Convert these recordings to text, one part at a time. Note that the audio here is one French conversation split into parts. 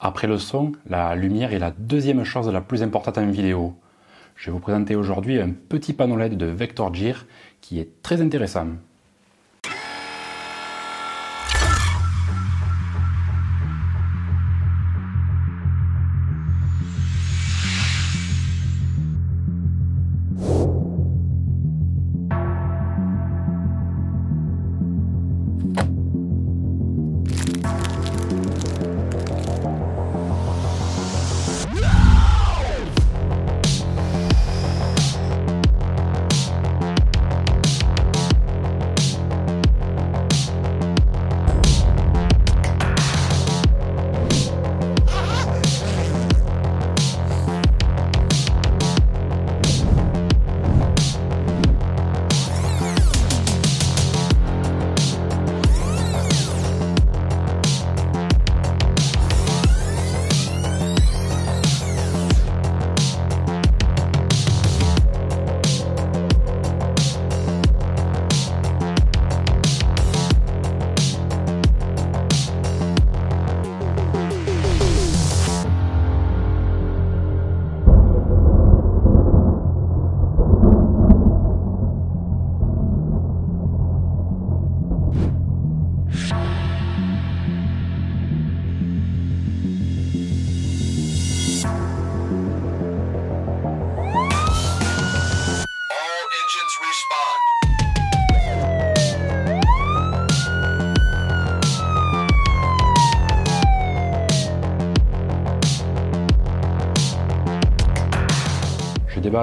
Après le son, la lumière est la deuxième chose la plus importante en vidéo. Je vais vous présenter aujourd'hui un petit panneau LED de Vector qui est très intéressant.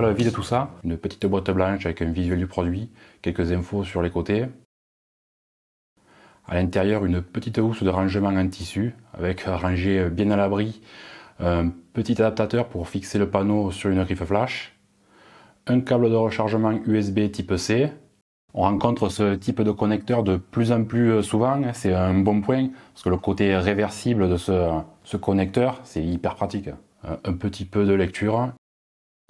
vie vide tout ça. Une petite boîte blanche avec un visuel du produit, quelques infos sur les côtés. À l'intérieur, une petite housse de rangement en tissu avec rangé bien à l'abri, un petit adaptateur pour fixer le panneau sur une griffe flash, un câble de rechargement USB type C. On rencontre ce type de connecteur de plus en plus souvent, c'est un bon point, parce que le côté réversible de ce connecteur, c'est hyper pratique. Un petit peu de lecture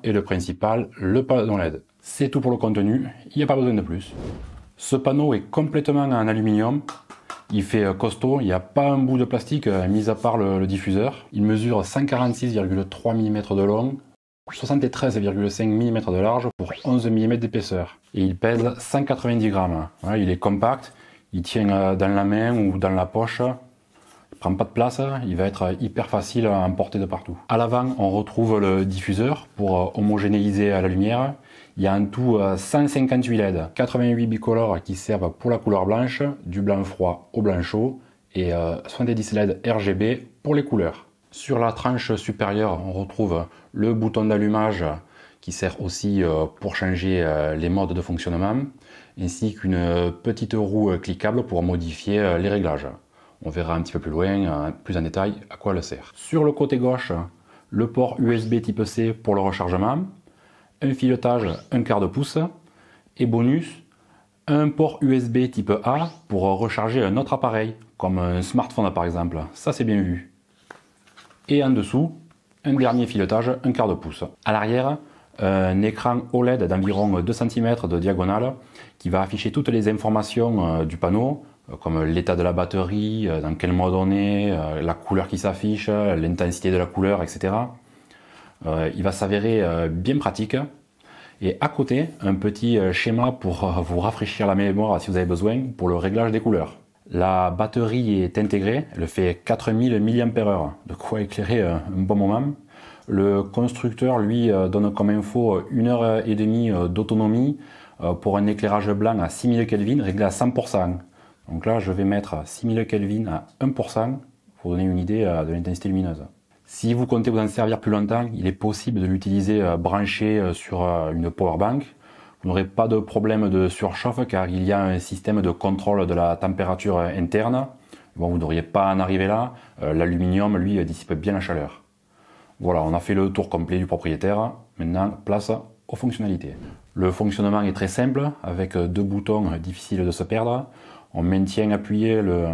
et le principal, le panneau LED. C'est tout pour le contenu, il n'y a pas besoin de plus. Ce panneau est complètement en aluminium, il fait euh, costaud, il n'y a pas un bout de plastique euh, mis à part le, diffuseur. Il mesure 146,3 mm de long, 73,5 mm de large pour 11 mm d'épaisseur. Et il pèse 190 grammes. Il est compact, il tient euh, dans la main ou dans la poche, pas de place, hein. il va être hyper facile à emporter de partout. À l'avant, on retrouve le diffuseur pour euh, homogénéiser la lumière. Il y a en tout 158 euh, LED, 88 bicolores qui servent pour la couleur blanche, du blanc froid au blanc chaud, et 70 euh, LED RGB pour les couleurs. Sur la tranche supérieure, on retrouve le bouton d'allumage qui sert aussi pour changer les modes de fonctionnement, ainsi qu'une petite roue cliquable pour modifier les réglages. On verra un petit peu plus loin, plus en détail, à quoi elle sert. Sur le côté gauche, le port USB type C pour le rechargement, un filetage un quart de pouce, et bonus, un port USB type A pour recharger un autre appareil, comme un smartphone par exemple. Ça c'est bien vu. Et en dessous, un dernier filetage un quart de pouce. À l'arrière, un écran OLED d'environ 2 cm de diagonale qui va afficher toutes les informations euh, du panneau, euh, comme l'état de la batterie, euh, dans quel mode on est, euh, la couleur qui s'affiche, l'intensité de la couleur, etc. il va s'avérer bien pratique. Et à côté, un petit schéma pour vous rafraîchir la mémoire si vous avez besoin pour le réglage des couleurs. La batterie est intégrée, elle fait 4000 mAh, de quoi éclairer un bon moment. Le constructeur, lui, donne comme info une heure et demie d'autonomie pour un éclairage blanc à 6000 Kelvin réglé à 100%. Donc là, je vais mettre 6000 Kelvin à 1% pour donner une idée euh, de l'intensité lumineuse. Si vous comptez vous en servir plus longtemps, il est possible de l'utiliser euh, branché euh, sur une power bank. Vous n'aurez pas de problème de surchauffe car il y a un système de contrôle de la température interne. Bon, vous n'auriez pas à en arriver là. L'aluminium, lui, dissipe bien la chaleur. Voilà, on a fait le tour complet du propriétaire. Maintenant, place aux fonctionnalités. Le fonctionnement est très simple, avec deux boutons difficiles de se perdre on maintient appuyé le,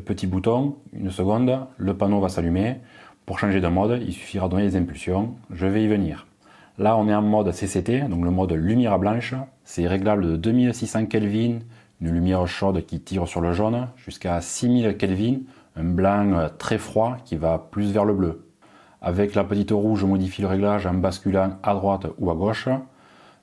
petit bouton une seconde, le panneau va s'allumer. Pour changer de mode, il suffira de donner des impulsions. Je vais y venir. Là, on est en mode CCT, donc le mode lumière blanche. C'est réglable de 2600 Kelvin, une lumière chaude qui tire sur le jaune, jusqu'à 6000 Kelvin, un blanc très froid qui va plus vers le bleu. Avec la petite roue, je modifie le réglage en basculant à droite ou à gauche.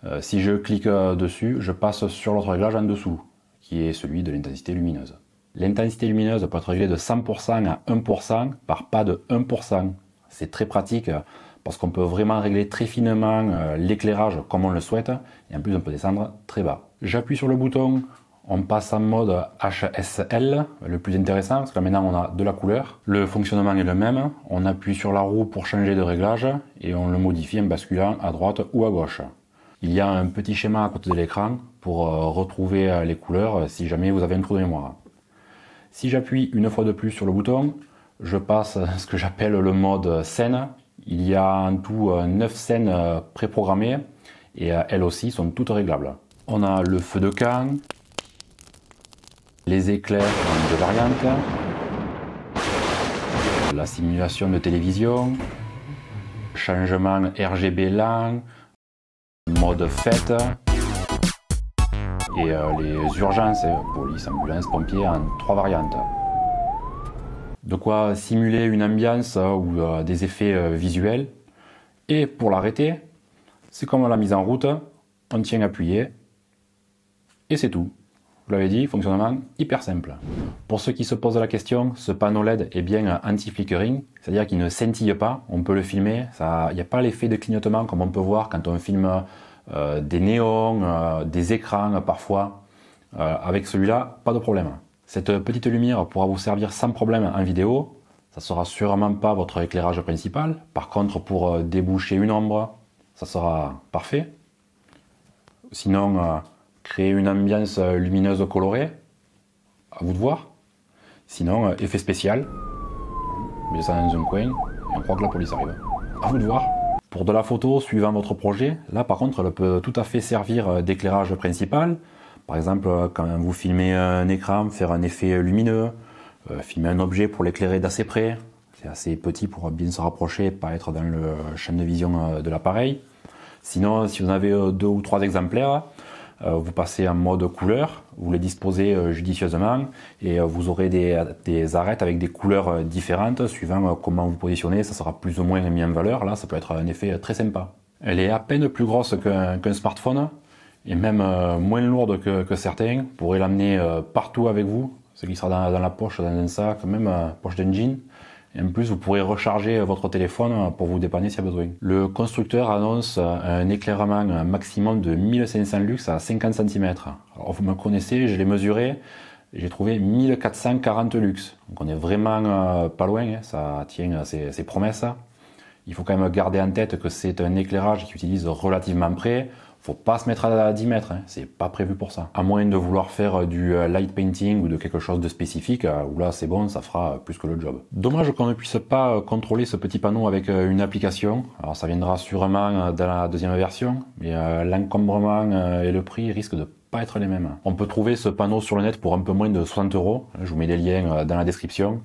Euh, si je clique euh, dessus, je passe sur l'autre réglage en dessous qui est celui de l'intensité lumineuse. L'intensité lumineuse peut être réglée de 100% à 1% par pas de 1%. C'est très pratique euh, parce qu'on peut vraiment régler très finement euh, l'éclairage comme on le souhaite et en plus on peut descendre très bas. J'appuie sur le bouton, on passe en mode HSL, le plus intéressant parce que maintenant on a de la couleur. Le fonctionnement est le même, on appuie sur la roue pour changer de réglage et on le modifie en basculant à droite ou à gauche. Il y a un petit schéma à côté de l'écran euh, retrouver euh, les couleurs euh, si jamais vous avez un trou de mémoire. Si j'appuie une fois de plus sur le bouton, je passe ce que j'appelle le mode scène. Il y a en tout 9 scènes préprogrammées et elles aussi sont toutes réglables. On a le feu de camp, les éclairs de variantes, la simulation de télévision, changement RGB lang mode fête, et euh, les urgences, euh, police, ambulance, pompiers, en hein, trois variantes. De quoi simuler une ambiance euh, ou des effets visuels. Et pour l'arrêter, c'est comme la mise en route, on tient appuyé et c'est tout. Vous l'avez dit, fonctionnement hyper simple. Pour ceux qui se posent la question, ce panneau LED est bien anti-flickering, c'est-à-dire qu'il ne scintille pas, on peut le filmer, il n'y a pas l'effet de clignotement comme on peut voir quand on filme euh, des néons, euh, des écrans parfois. Euh, avec celui-là, pas de problème. Cette petite lumière pourra vous servir sans problème en vidéo. Ça sera sûrement pas votre éclairage principal. Par contre, pour déboucher une ombre, ça sera parfait. Sinon, créer une ambiance lumineuse colorée, à vous de voir. Sinon, effet spécial, Mais ça dans un coin et on croit que la police arrive. À vous de voir. Pour de la photo, suivant votre projet, là par contre, elle peut tout à fait servir euh, d'éclairage principal. Par exemple, euh, quand vous filmez un écran, faire un effet lumineux, euh, filmer un objet pour l'éclairer d'assez près. C'est assez petit pour bien se rapprocher et pas être dans le champ de vision de l'appareil. Sinon, si vous en avez deux ou trois exemplaires, euh, vous passez en mode couleur, vous les disposez euh, judicieusement et euh, vous aurez des, des, arêtes avec des couleurs différentes suivant comment vous positionnez, ça sera plus ou moins mis en valeur. Là, ça peut être un effet très sympa. Elle est à peine plus grosse qu'un smartphone et même moins lourde que, que certains. Vous pourrez l'amener partout avec vous, ce qui sera dans, la poche, dans un sac, même poche d'un jean en plus, vous pourrez recharger euh, votre téléphone euh, pour vous dépanner si besoin. Le constructeur annonce euh, un éclairement maximum de 1500 lux à 50 cm. vous me connaissez, je l'ai mesuré. J'ai trouvé 1440 lux. Donc on est vraiment pas loin, hein. ça tient ses, ses promesses. Il faut quand même garder en tête que c'est un éclairage qui utilise relativement près faut pas se mettre à 10 mètres, hein. c'est pas prévu pour ça. À moins de vouloir faire euh, du euh, light painting ou de quelque chose de spécifique, euh, où là c'est bon, ça fera plus que le job. Dommage qu'on ne puisse pas contrôler ce petit panneau avec une application. Alors ça viendra sûrement dans la deuxième version, mais l'encombrement et le prix risquent de pas être les mêmes. On peut trouver ce panneau sur le net pour un peu moins de 60 euros. Je vous mets des liens dans la description.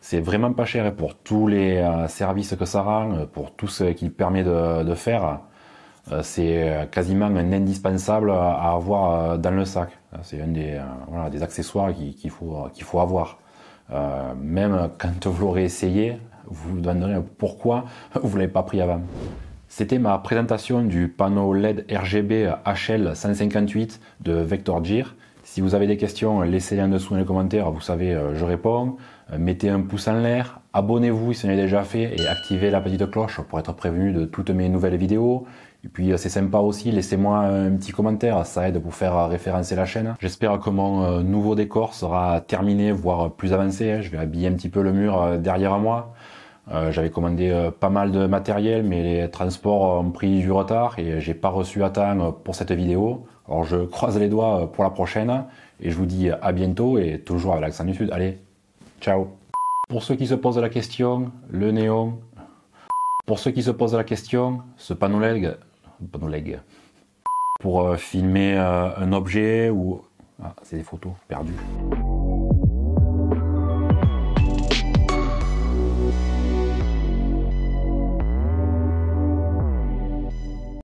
C'est vraiment pas cher pour tous les services que ça rend, pour tout ce qu'il permet de, de faire, euh, c'est euh, quasiment un indispensable à avoir euh, dans le sac. C'est un des, voilà, des accessoires qu'il faut, qu'il faut avoir. même quand vous l'aurez essayé, vous vous demanderez pourquoi vous ne l'avez pas pris avant. C'était ma présentation du panneau LED RGB HL158 de Vector Gear. Si vous avez des questions, laissez-les en dessous dans les commentaires, vous savez, je réponds. Mettez un pouce en l'air, abonnez-vous si ce n'est déjà fait et activez la petite cloche pour être prévenu de toutes mes nouvelles vidéos. Et puis euh, c'est sympa aussi, laissez-moi un petit commentaire, ça aide vous faire euh, référencer la chaîne. J'espère que euh, mon nouveau décor sera terminé, voire plus avancé. Hein. Je vais habiller un petit peu le mur derrière moi. j'avais commandé pas mal de matériel, mais les transports ont pris du retard et j'ai pas reçu à temps pour cette vidéo. Alors je croise les doigts pour la prochaine et je vous dis à bientôt et toujours avec l'accent du Sud. Allez, ciao. Pour ceux qui se posent la question, le néon. Pour ceux qui se posent la question, ce panneau LED pour euh, filmer euh, un objet ou... Ah, c'est des photos perdues.